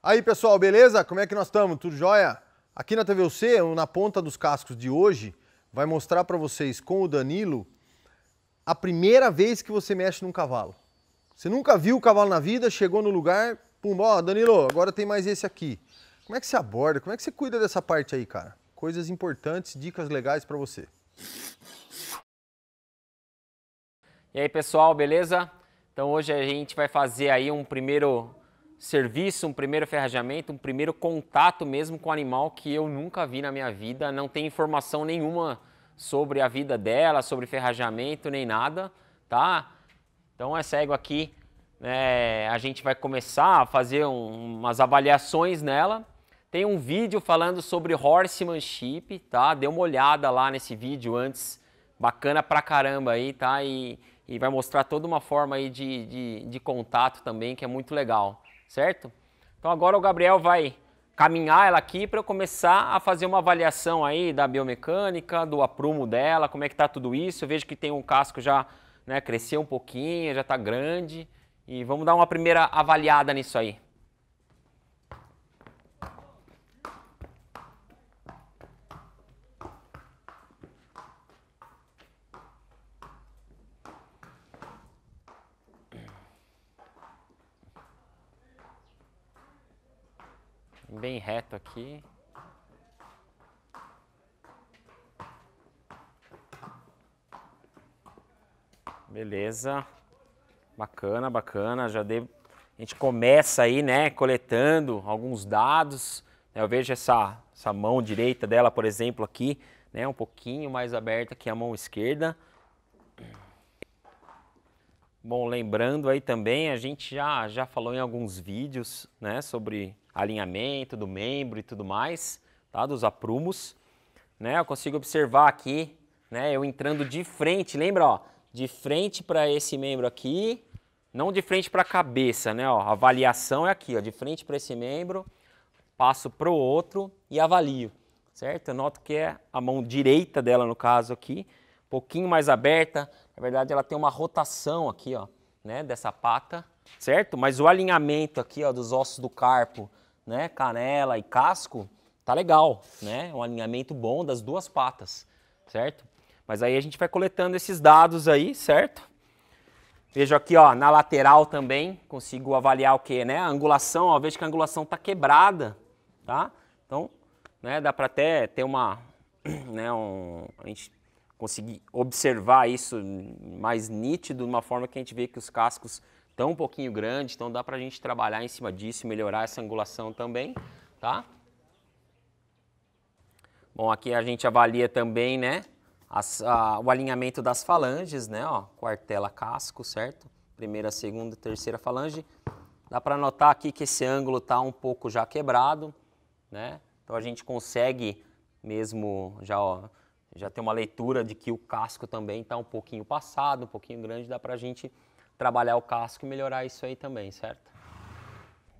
Aí, pessoal, beleza? Como é que nós estamos? Tudo jóia? Aqui na TVC, na ponta dos cascos de hoje, vai mostrar para vocês com o Danilo a primeira vez que você mexe num cavalo. Você nunca viu o cavalo na vida, chegou no lugar, pum, ó, Danilo, agora tem mais esse aqui. Como é que você aborda? Como é que você cuida dessa parte aí, cara? Coisas importantes, dicas legais para você. E aí, pessoal, beleza? Então hoje a gente vai fazer aí um primeiro serviço, um primeiro ferrajamento, um primeiro contato mesmo com o animal que eu nunca vi na minha vida, não tem informação nenhuma sobre a vida dela, sobre ferrajamento, nem nada, tá? Então é cego aqui, né? a gente vai começar a fazer um, umas avaliações nela. Tem um vídeo falando sobre horsemanship, tá? Dê uma olhada lá nesse vídeo antes, bacana pra caramba aí, tá? E, e vai mostrar toda uma forma aí de, de, de contato também que é muito legal certo? Então agora o Gabriel vai caminhar ela aqui para eu começar a fazer uma avaliação aí da biomecânica, do aprumo dela, como é que tá tudo isso. Eu vejo que tem um casco já né, cresceu um pouquinho, já está grande. E vamos dar uma primeira avaliada nisso aí. bem reto aqui. Beleza. Bacana, bacana. Já A gente começa aí, né, coletando alguns dados. Eu vejo essa, essa mão direita dela, por exemplo, aqui, né, um pouquinho mais aberta que a mão esquerda. Bom, lembrando aí também, a gente já, já falou em alguns vídeos né, sobre alinhamento do membro e tudo mais, tá? Dos aprumos. Né? Eu consigo observar aqui, né? Eu entrando de frente, lembra, ó? De frente para esse membro aqui, não de frente para a cabeça, né? Ó, a avaliação é aqui, ó, de frente para esse membro, passo para o outro e avalio, certo? Eu noto que é a mão direita dela, no caso aqui, pouquinho mais aberta. Na verdade, ela tem uma rotação aqui, ó, né, dessa pata, certo? Mas o alinhamento aqui, ó, dos ossos do carpo, né, canela e casco, tá legal, né? É um alinhamento bom das duas patas, certo? Mas aí a gente vai coletando esses dados aí, certo? Vejo aqui, ó, na lateral também, consigo avaliar o que, né? A angulação, ó, vejo que a angulação tá quebrada, tá? Então, né, dá para até ter uma, né, um, a gente conseguir observar isso mais nítido, de uma forma que a gente vê que os cascos estão um pouquinho grandes, então dá para a gente trabalhar em cima disso, melhorar essa angulação também, tá? Bom, aqui a gente avalia também, né, as, a, o alinhamento das falanges, né, ó, quartela casco, certo? Primeira, segunda, terceira falange. Dá para notar aqui que esse ângulo está um pouco já quebrado, né? Então a gente consegue mesmo já, ó, já tem uma leitura de que o casco também está um pouquinho passado, um pouquinho grande, dá para a gente trabalhar o casco e melhorar isso aí também, certo?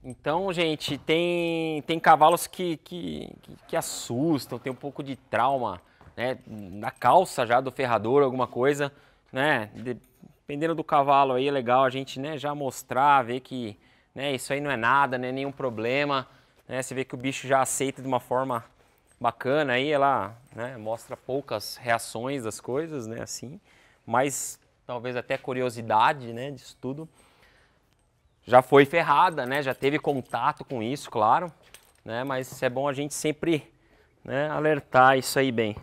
Então, gente, tem, tem cavalos que, que, que assustam, tem um pouco de trauma, né? Na calça já do ferrador, alguma coisa, né? Dependendo do cavalo aí, é legal a gente né, já mostrar, ver que né, isso aí não é nada, né nenhum problema. Né? Você vê que o bicho já aceita de uma forma bacana aí, ela né, mostra poucas reações das coisas, né, assim, mas talvez até curiosidade, né, disso tudo. Já foi ferrada, né, já teve contato com isso, claro, né, mas é bom a gente sempre, né, alertar isso aí bem.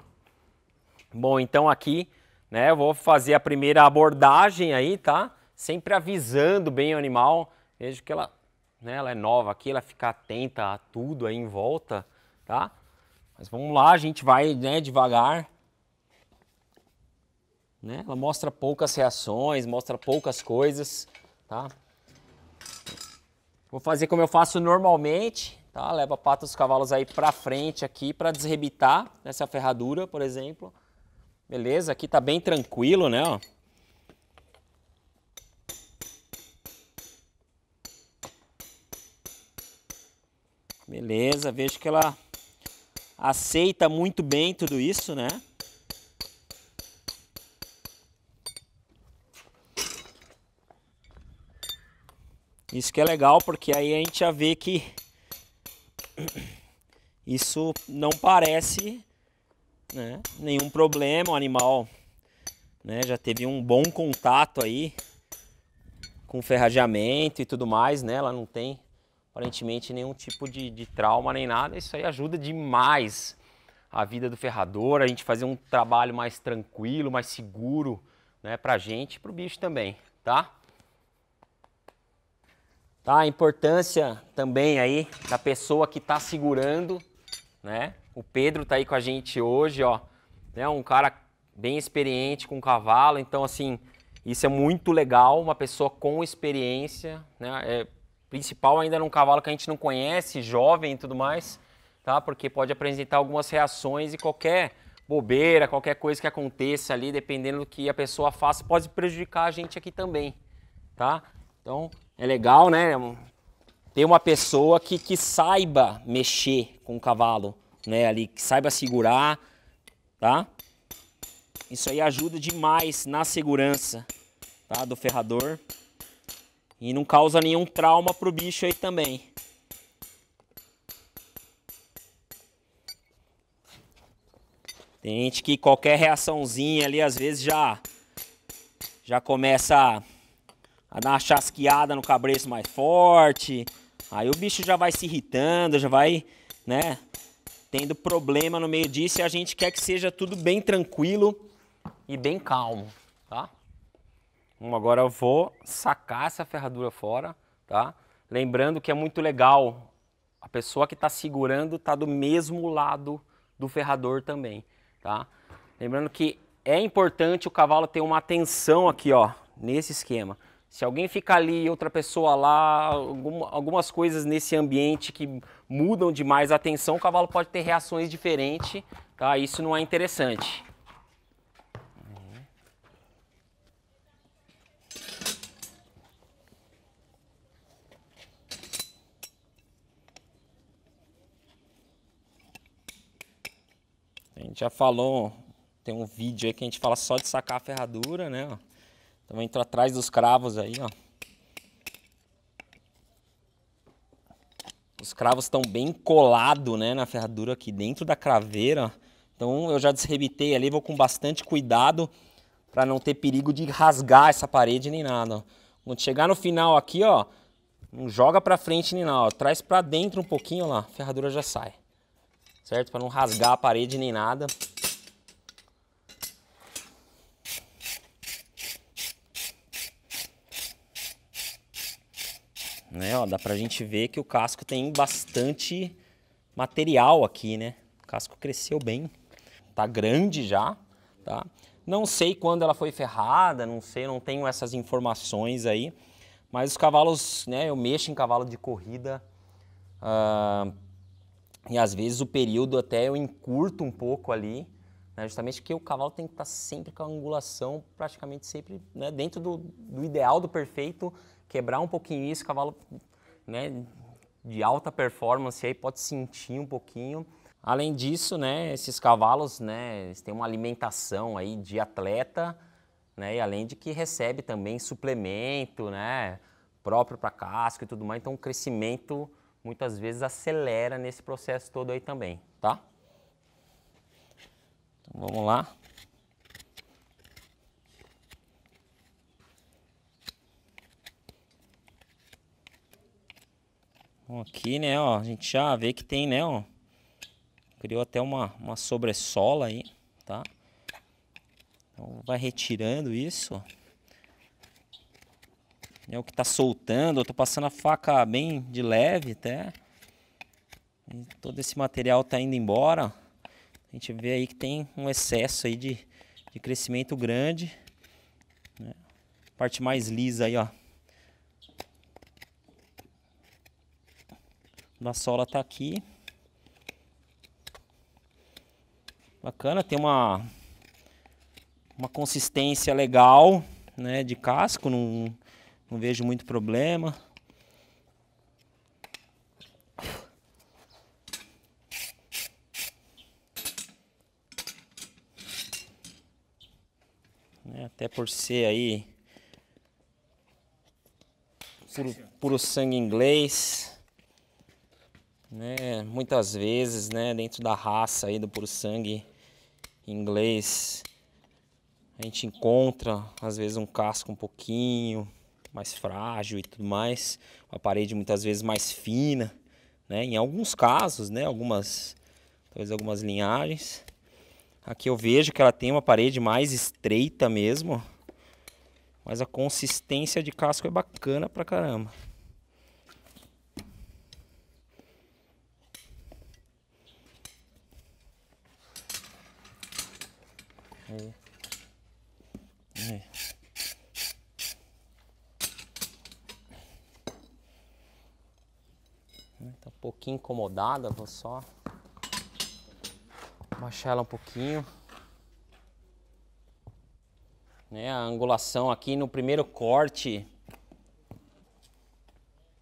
Bom, então aqui, né, eu vou fazer a primeira abordagem aí, tá? Sempre avisando bem o animal, vejo que ela, né, ela é nova aqui, ela fica atenta a tudo aí em volta, tá? Mas vamos lá, a gente vai né, devagar. Né? Ela mostra poucas reações, mostra poucas coisas, tá? Vou fazer como eu faço normalmente, tá? Leva a pata dos cavalos aí para frente aqui para desrebitar essa ferradura, por exemplo. Beleza? Aqui tá bem tranquilo, né, ó. Beleza, vejo que ela aceita muito bem tudo isso, né? Isso que é legal, porque aí a gente já vê que isso não parece né, nenhum problema. O animal né, já teve um bom contato aí com ferrajamento e tudo mais, né? Ela não tem aparentemente nenhum tipo de, de trauma nem nada. Isso aí ajuda demais a vida do ferrador, a gente fazer um trabalho mais tranquilo, mais seguro, né, pra gente e pro bicho também, tá? Tá, a importância também aí da pessoa que tá segurando, né? O Pedro tá aí com a gente hoje, ó, né, um cara bem experiente com cavalo, então assim, isso é muito legal, uma pessoa com experiência, né? É, principal ainda num cavalo que a gente não conhece, jovem e tudo mais, tá? Porque pode apresentar algumas reações e qualquer bobeira, qualquer coisa que aconteça ali, dependendo do que a pessoa faça, pode prejudicar a gente aqui também, tá? Então, é legal, né? É ter uma pessoa que, que saiba mexer com o cavalo, né? Ali, que saiba segurar, tá? Isso aí ajuda demais na segurança, tá? Do ferrador. E não causa nenhum trauma pro bicho aí também. Tem gente que qualquer reaçãozinha ali, às vezes já já começa a dar uma chasqueada no cabreço mais forte. Aí o bicho já vai se irritando, já vai, né, tendo problema no meio disso e a gente quer que seja tudo bem tranquilo e bem calmo. Agora eu vou sacar essa ferradura fora, tá? Lembrando que é muito legal, a pessoa que está segurando está do mesmo lado do ferrador também, tá? Lembrando que é importante o cavalo ter uma atenção aqui, ó, nesse esquema. Se alguém fica ali, outra pessoa lá, algumas coisas nesse ambiente que mudam demais a atenção, o cavalo pode ter reações diferentes, tá? Isso não é interessante. A gente já falou, tem um vídeo aí que a gente fala só de sacar a ferradura, né? Então Então entra atrás dos cravos aí, ó. Os cravos estão bem colados né, na ferradura aqui dentro da craveira. Então eu já desrebitei ali, vou com bastante cuidado para não ter perigo de rasgar essa parede nem nada. Quando chegar no final aqui, ó, não joga para frente nem nada, ó. traz para dentro um pouquinho ó lá, a ferradura já sai certo? Para não rasgar a parede nem nada. Né, ó, dá pra gente ver que o casco tem bastante material aqui, né? O casco cresceu bem, tá grande já, tá? Não sei quando ela foi ferrada, não sei, não tenho essas informações aí, mas os cavalos, né, eu mexo em cavalo de corrida, ah, e às vezes o período até eu encurto um pouco ali, né, justamente porque o cavalo tem que estar tá sempre com a angulação praticamente sempre né, dentro do, do, ideal do perfeito, quebrar um pouquinho isso, o cavalo né, de alta performance aí pode sentir um pouquinho. Além disso, né, esses cavalos né, eles têm uma alimentação aí de atleta, né, e além de que recebe também suplemento né, próprio para casco e tudo mais, então um crescimento muitas vezes acelera nesse processo todo aí também, tá? Então, vamos lá. Aqui, né, ó, a gente já vê que tem, né, ó, criou até uma, uma sobressola aí, tá? Então vai retirando isso, ó é o que está soltando. Eu estou passando a faca bem de leve até. E todo esse material está indo embora. A gente vê aí que tem um excesso aí de, de crescimento grande. Né? Parte mais lisa aí, ó. Da sola está aqui. Bacana, tem uma, uma consistência legal né, de casco. Não, não vejo muito problema. Né, até por ser aí puro, puro sangue inglês, né? Muitas vezes, né, dentro da raça aí do puro sangue inglês, a gente encontra às vezes um casco um pouquinho mais frágil e tudo mais, uma parede muitas vezes mais fina, né? Em alguns casos, né? Algumas, talvez algumas linhagens. Aqui eu vejo que ela tem uma parede mais estreita mesmo, mas a consistência de casco é bacana pra caramba. Aí. Aí. pouquinho incomodada, vou só baixar ela um pouquinho. Né, a angulação aqui no primeiro corte,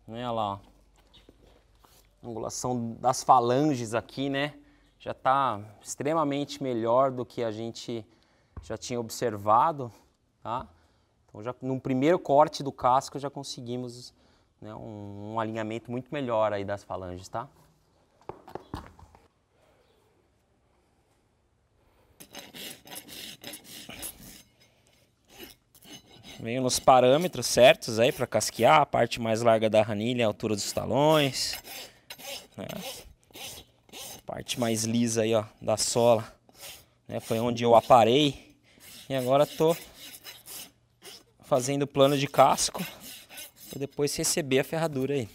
né, olha lá, a angulação das falanges aqui, né, já está extremamente melhor do que a gente já tinha observado, tá? Então já no primeiro corte do casco já conseguimos né, um, um alinhamento muito melhor aí das falanges, tá? Venho nos parâmetros certos aí para casquear a parte mais larga da ranilha, é a altura dos talões. Né? Parte mais lisa aí, ó, da sola. Né? Foi onde eu aparei. E agora tô fazendo o plano de casco para depois receber a ferradura aí.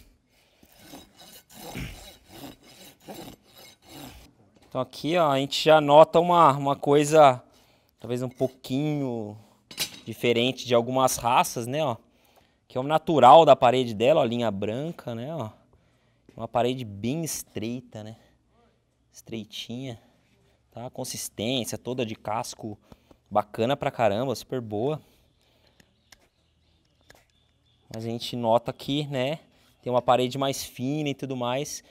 Então aqui ó, a gente já nota uma, uma coisa talvez um pouquinho diferente de algumas raças, né, ó. Que é o natural da parede dela, ó, linha branca, né, ó. Uma parede bem estreita, né? Estreitinha. Tá? A consistência toda de casco bacana pra caramba, super boa a gente nota que, né, tem uma parede mais fina e tudo mais,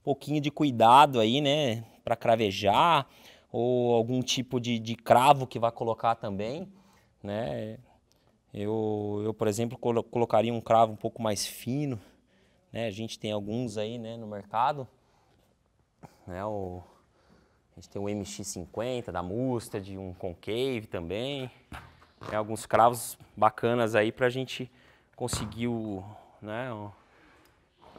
um pouquinho de cuidado aí, né, para cravejar ou algum tipo de, de cravo que vai colocar também, né? Eu, eu por exemplo, colocaria um cravo um pouco mais fino, né? A gente tem alguns aí, né, no mercado, né? O, a gente tem o MX50 da Mustard, um concave também, tem né, alguns cravos bacanas aí para a gente conseguiu né,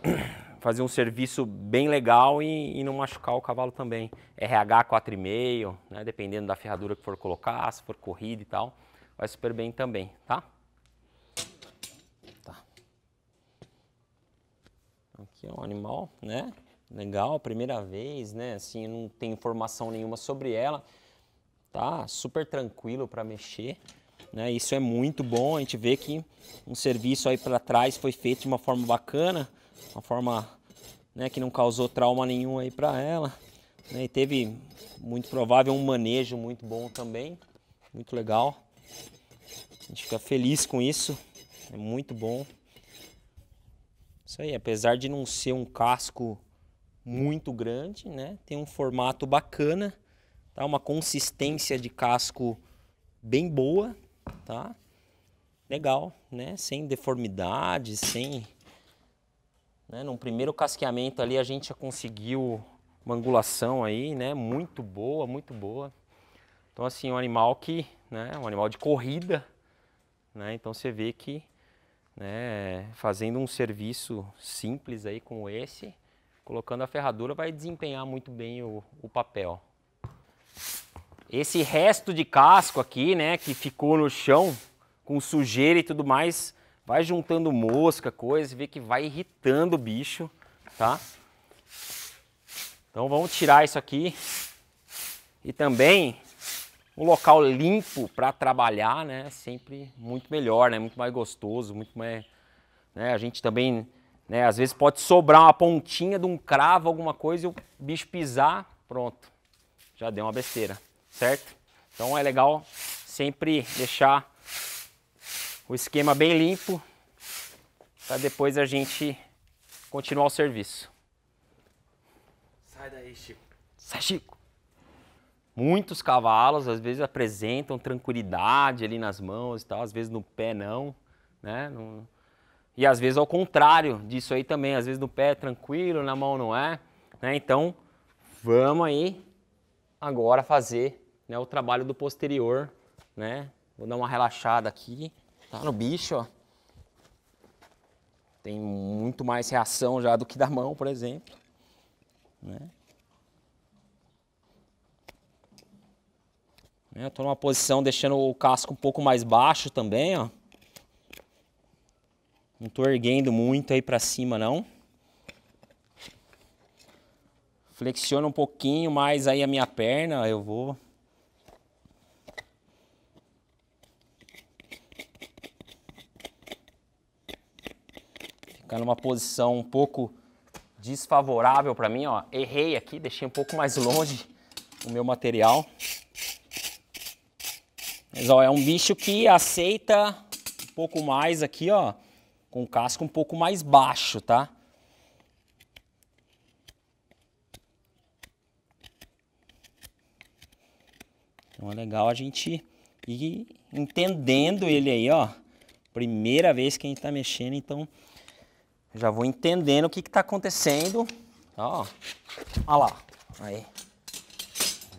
fazer um serviço bem legal e, e, não machucar o cavalo também. RH 4,5, né, dependendo da ferradura que for colocar, se for corrida e tal, vai super bem também, tá? tá. Aqui é um animal, né? Legal, primeira vez, né? Assim, não tem informação nenhuma sobre ela. Tá super tranquilo para mexer. Né? Isso é muito bom, a gente vê que um serviço aí para trás foi feito de uma forma bacana, uma forma né, que não causou trauma nenhum aí para ela. Né? E teve, muito provável, um manejo muito bom também, muito legal. A gente fica feliz com isso, é muito bom. Isso aí, apesar de não ser um casco muito grande, né? Tem um formato bacana, tá? Uma consistência de casco bem boa, tá? Legal, né? Sem deformidade, sem... Né? Num primeiro casqueamento ali a gente já conseguiu uma angulação aí, né? Muito boa, muito boa. Então assim, um animal que, né? Um animal de corrida, né? Então você vê que, né? Fazendo um serviço simples aí como esse, colocando a ferradura vai desempenhar muito bem o, o papel. Esse resto de casco aqui, né, que ficou no chão, com sujeira e tudo mais, vai juntando mosca, coisa, vê que vai irritando o bicho, tá? Então vamos tirar isso aqui. E também um local limpo para trabalhar, né? Sempre muito melhor, né? Muito mais gostoso, muito mais... Né? A gente também, né? Às vezes pode sobrar uma pontinha de um cravo, alguma coisa, e o bicho pisar, pronto. Já deu uma besteira certo? Então é legal sempre deixar o esquema bem limpo para depois a gente continuar o serviço. Sai daí, Chico. Sai, Chico. Muitos cavalos às vezes apresentam tranquilidade ali nas mãos e tal, às vezes no pé não, né? Não... E às vezes ao contrário disso aí também, às vezes no pé é tranquilo, na mão não é, né? Então, vamos aí agora fazer né, o trabalho do posterior, né? Vou dar uma relaxada aqui, tá no bicho, ó. Tem muito mais reação já do que da mão, por exemplo, né? né eu tô numa posição deixando o casco um pouco mais baixo também, ó. Não tô erguendo muito aí para cima, não. Flexiona um pouquinho mais aí a minha perna, eu vou Fica tá numa posição um pouco desfavorável para mim, ó. Errei aqui, deixei um pouco mais longe o meu material. Mas ó, é um bicho que aceita um pouco mais aqui, ó, com o casco um pouco mais baixo, tá? Então é legal a gente ir entendendo ele aí, ó. Primeira vez que a gente tá mexendo, então já vou entendendo o que está acontecendo. Ó, lá. Aí.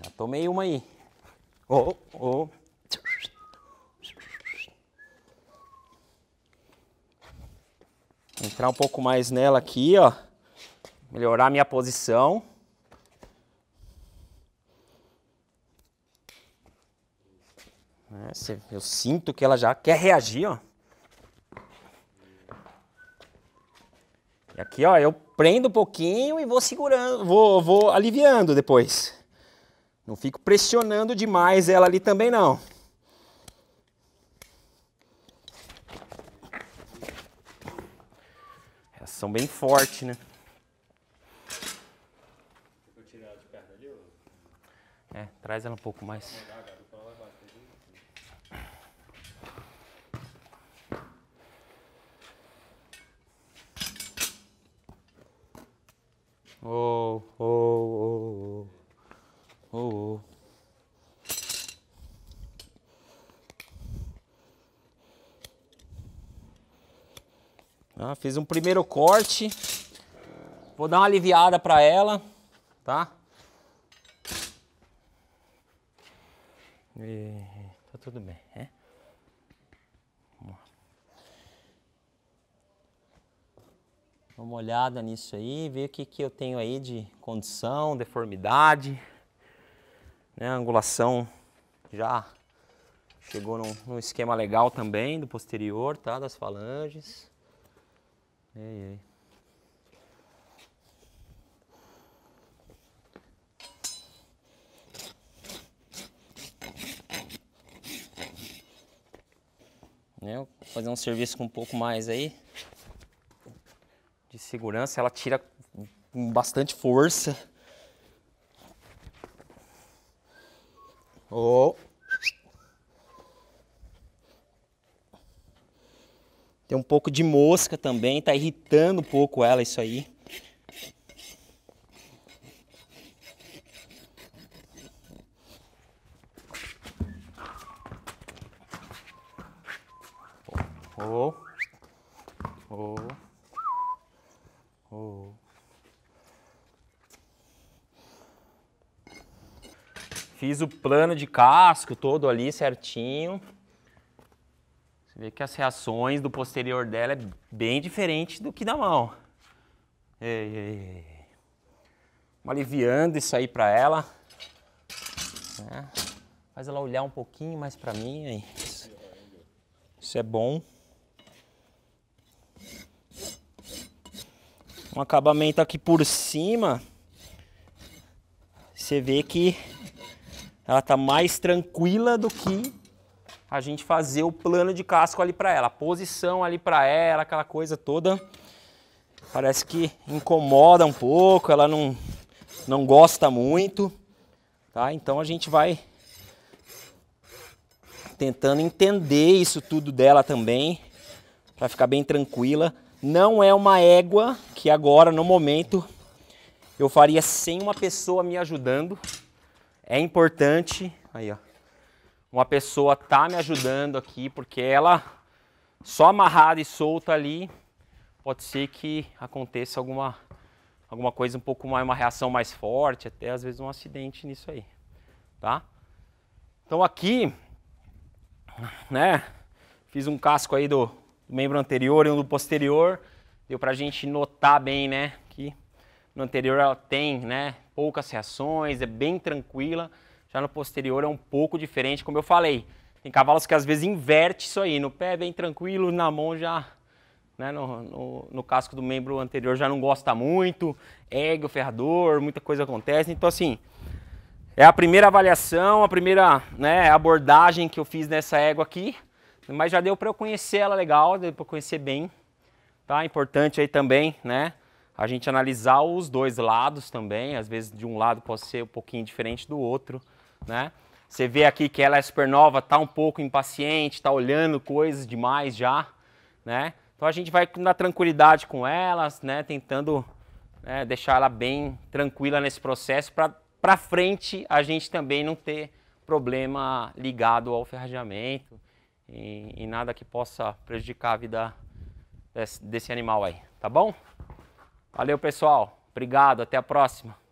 Já tomei uma aí. Oh, oh. Entrar um pouco mais nela aqui, ó. Melhorar minha posição. É, eu sinto que ela já quer reagir, ó. Aqui, ó, eu prendo um pouquinho e vou segurando, vou, vou aliviando depois. Não fico pressionando demais ela ali também não. Elas são bem fortes, né? É, traz ela um pouco mais. Oh, oh, oh, oh. Ah, fiz um primeiro corte. Vou dar uma aliviada para ela, tá? E, tá tudo bem, né? Dá uma olhada nisso aí, ver o que, que eu tenho aí de condição, deformidade. Né? A angulação já chegou num, num esquema legal também do posterior, tá? Das falanges. Né? Vou fazer um serviço com um pouco mais aí segurança, ela tira com bastante força. Oh. Tem um pouco de mosca também, tá irritando um pouco ela isso aí. Oh. Oh. Fiz o plano de casco todo ali certinho. Você vê que as reações do posterior dela é bem diferente do que da mão. Ei, ei, ei. Vamos aliviando isso aí para ela. Né? Faz ela olhar um pouquinho mais para mim. Aí. É isso. isso é bom. Um acabamento aqui por cima. Você vê que ela está mais tranquila do que a gente fazer o plano de casco ali para ela. A posição ali para ela, aquela coisa toda, parece que incomoda um pouco, ela não, não gosta muito. Tá? Então a gente vai tentando entender isso tudo dela também, para ficar bem tranquila. Não é uma égua que agora, no momento, eu faria sem uma pessoa me ajudando, é importante, aí ó, uma pessoa tá me ajudando aqui, porque ela só amarrada e solta ali, pode ser que aconteça alguma, alguma coisa um pouco mais, uma reação mais forte, até às vezes um acidente nisso aí, tá? Então aqui, né, fiz um casco aí do, do membro anterior e um do posterior, deu pra gente notar bem, né, que no anterior ela tem, né, poucas reações, é bem tranquila. Já no posterior é um pouco diferente, como eu falei. Tem cavalos que às vezes inverte isso aí, no pé é bem tranquilo, na mão já, né, no, no, no casco do membro anterior já não gosta muito, ergue o ferrador, muita coisa acontece. Então assim, é a primeira avaliação, a primeira né, abordagem que eu fiz nessa égua aqui, mas já deu para eu conhecer ela legal, deu para conhecer bem, tá? Importante aí também, né? a gente analisar os dois lados também, às vezes de um lado pode ser um pouquinho diferente do outro, né? Você vê aqui que ela é supernova, tá um pouco impaciente, tá olhando coisas demais já, né? Então a gente vai na tranquilidade com elas, né? Tentando né, deixar ela bem tranquila nesse processo para para frente a gente também não ter problema ligado ao ferrajamento e, e nada que possa prejudicar a vida desse, desse animal aí, tá bom? Valeu, pessoal. Obrigado, até a próxima.